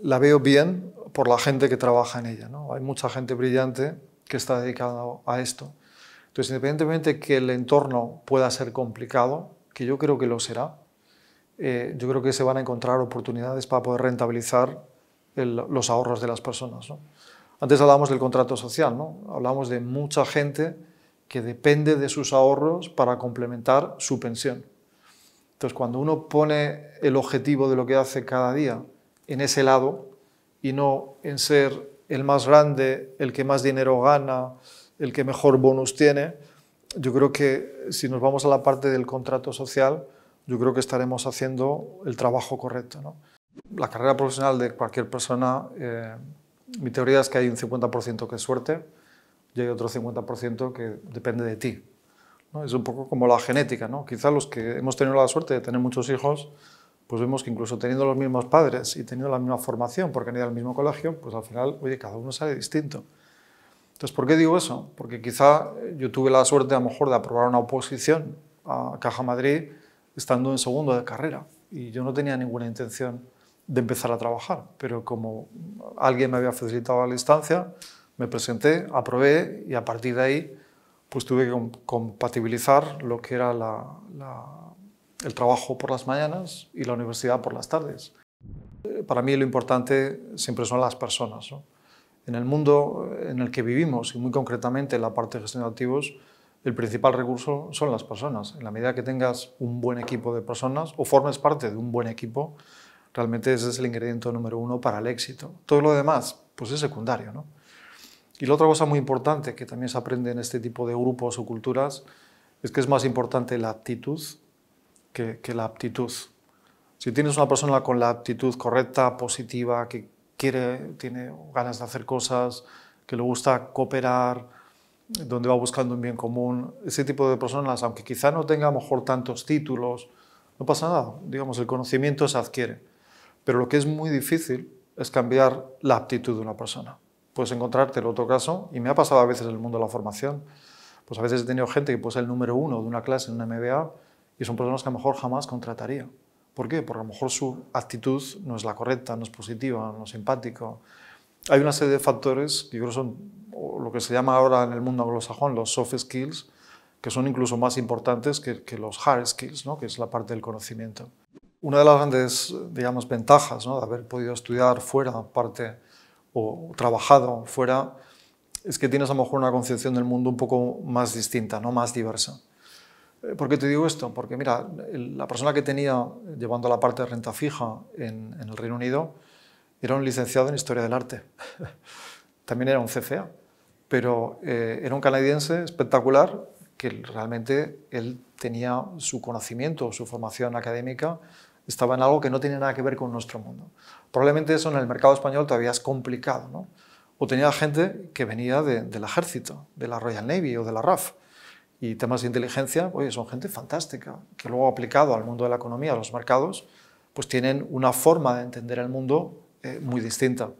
La veo bien por la gente que trabaja en ella. ¿no? Hay mucha gente brillante que está dedicada a esto. Entonces, independientemente que el entorno pueda ser complicado, que yo creo que lo será, eh, yo creo que se van a encontrar oportunidades para poder rentabilizar los ahorros de las personas. Antes hablábamos del contrato social, ¿no? hablábamos de mucha gente que depende de sus ahorros para complementar su pensión. Entonces, cuando uno pone el objetivo de lo que hace cada día en ese lado y no en ser el más grande, el que más dinero gana, el que mejor bonus tiene, yo creo que si nos vamos a la parte del contrato social, yo creo que estaremos haciendo el trabajo correcto la carrera profesional de cualquier persona, eh, mi teoría es que hay un 50% que es suerte y hay otro 50% que depende de ti. Es un poco como la genética, ¿no? Quizá los que hemos tenido la suerte de tener muchos hijos, pues vemos que incluso teniendo los mismos padres y teniendo la misma formación, porque han ido al mismo colegio, pues al final, oye, cada uno sale distinto. Entonces, ¿por qué digo eso? Porque quizá yo tuve la suerte a lo mejor de aprobar una oposición a Caja Madrid estando en segundo de carrera y yo no tenía ninguna intención de empezar a trabajar, pero como alguien me había facilitado la instancia, me presenté, aprobé y a partir de ahí pues tuve que compatibilizar lo que era el trabajo por las mañanas y la universidad por las tardes. Para mí lo importante siempre son las personas. En el mundo en el que vivimos y muy concretamente en la parte de gestión de activos, el principal recurso son las personas. En la medida que tengas un buen equipo de personas o formes parte de un buen equipo, Realmente ese es el ingrediente número uno para el éxito. Todo lo demás, pues es secundario, Y la otra cosa muy importante que también se aprende en este tipo de grupos o culturas es que es más importante la actitud que, la aptitud. Si tienes una persona con la actitud correcta, positiva, que quiere, tiene ganas de hacer cosas, que le gusta cooperar, donde va buscando un bien común, ese tipo de personas, aunque quizá no tenga a mejor tantos títulos, no pasa nada. Digamos, el conocimiento se adquiere. Pero lo que es muy difícil es cambiar la actitud de una persona. Puedes encontrarte el otro caso, y me ha pasado a veces en el mundo de la formación, pues a veces he tenido gente que puede ser el número uno de una clase en una MBA y son personas que a lo mejor jamás contrataría. ¿Por qué? Porque a lo mejor su actitud no es la correcta, no es positiva, no es simpático. Hay una serie de factores que yo creo son lo que se llama ahora en el mundo anglosajón los soft skills, que son incluso más importantes que, los hard skills, ¿no? que es la parte del conocimiento una de las grandes, digamos, ventajas ¿no? de haber podido estudiar fuera, parte, o trabajado fuera, es que tienes a lo mejor una concepción del mundo un poco más distinta, ¿no? más diversa. Eh, ¿Por qué te digo esto? Porque mira, la persona que tenía llevando la parte de renta fija en, el Reino Unido era un licenciado en Historia del Arte. También era un CCA, pero eh, era un canadiense espectacular que realmente él tenía su conocimiento, su formación académica, estaba en algo que no tiene nada que ver con nuestro mundo. Probablemente eso en el mercado español todavía es complicado, ¿no? O tenía gente que venía del ejército, de la Royal Navy o de la RAF. Y temas de inteligencia, oye, son gente fantástica, que luego aplicado al mundo de la economía, a los mercados, pues tienen una forma de entender el mundo eh, muy distinta.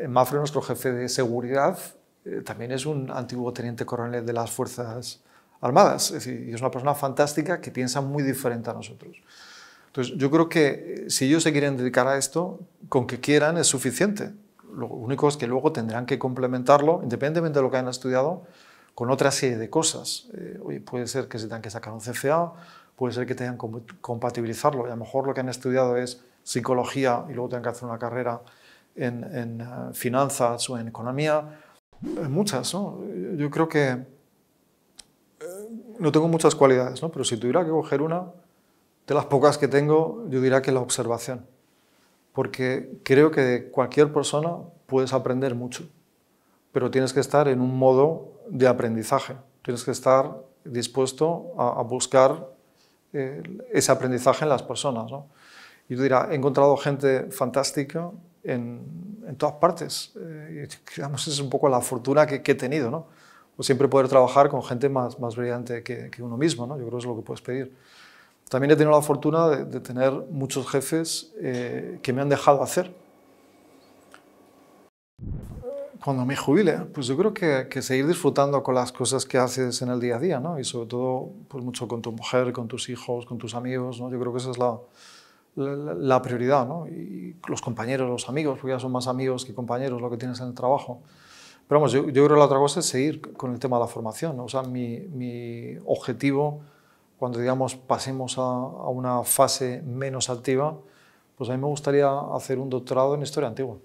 En eh, Mafre, nuestro jefe de seguridad, eh, también es un antiguo teniente coronel de las Fuerzas Armadas. Es y es una persona fantástica que piensa muy diferente a nosotros. Entonces, yo creo que eh, si ellos se quieren dedicar a esto, con que quieran es suficiente. Lo único es que luego tendrán que complementarlo, independientemente de lo que hayan estudiado, con otra serie de cosas. Eh, puede ser que se tengan que sacar un CFA, puede ser que tengan que compatibilizarlo. Y a lo mejor lo que han estudiado es psicología y luego tengan que hacer una carrera en, finanzas o en economía eh, muchas, ¿no? Eh, yo creo que eh, no tengo muchas cualidades, ¿no? Pero si tuviera que coger una, de las pocas que tengo, yo diría que la observación. Porque creo que de cualquier persona puedes aprender mucho, pero tienes que estar en un modo de aprendizaje. Tienes que estar dispuesto a, buscar ese aprendizaje en las personas. ¿no? Y diría, he encontrado gente fantástica, en, todas partes. Eh, digamos, es un poco la fortuna que, he tenido, ¿no? O siempre poder trabajar con gente más, más brillante que, uno mismo, ¿no? Yo creo que es lo que puedes pedir. También he tenido la fortuna de, tener muchos jefes eh, que me han dejado hacer. Cuando me jubile, pues yo creo que, seguir disfrutando con las cosas que haces en el día a día, ¿no? Y sobre todo, pues mucho con tu mujer, con tus hijos, con tus amigos, ¿no? Yo creo que esa es la, la, prioridad, ¿no? Y, los compañeros, los amigos, porque ya son más amigos que compañeros lo que tienes en el trabajo. Pero vamos, yo, creo que la otra cosa es seguir con el tema de la formación. O sea, mi, objetivo, cuando digamos pasemos a, una fase menos activa, pues a mí me gustaría hacer un doctorado en historia antigua.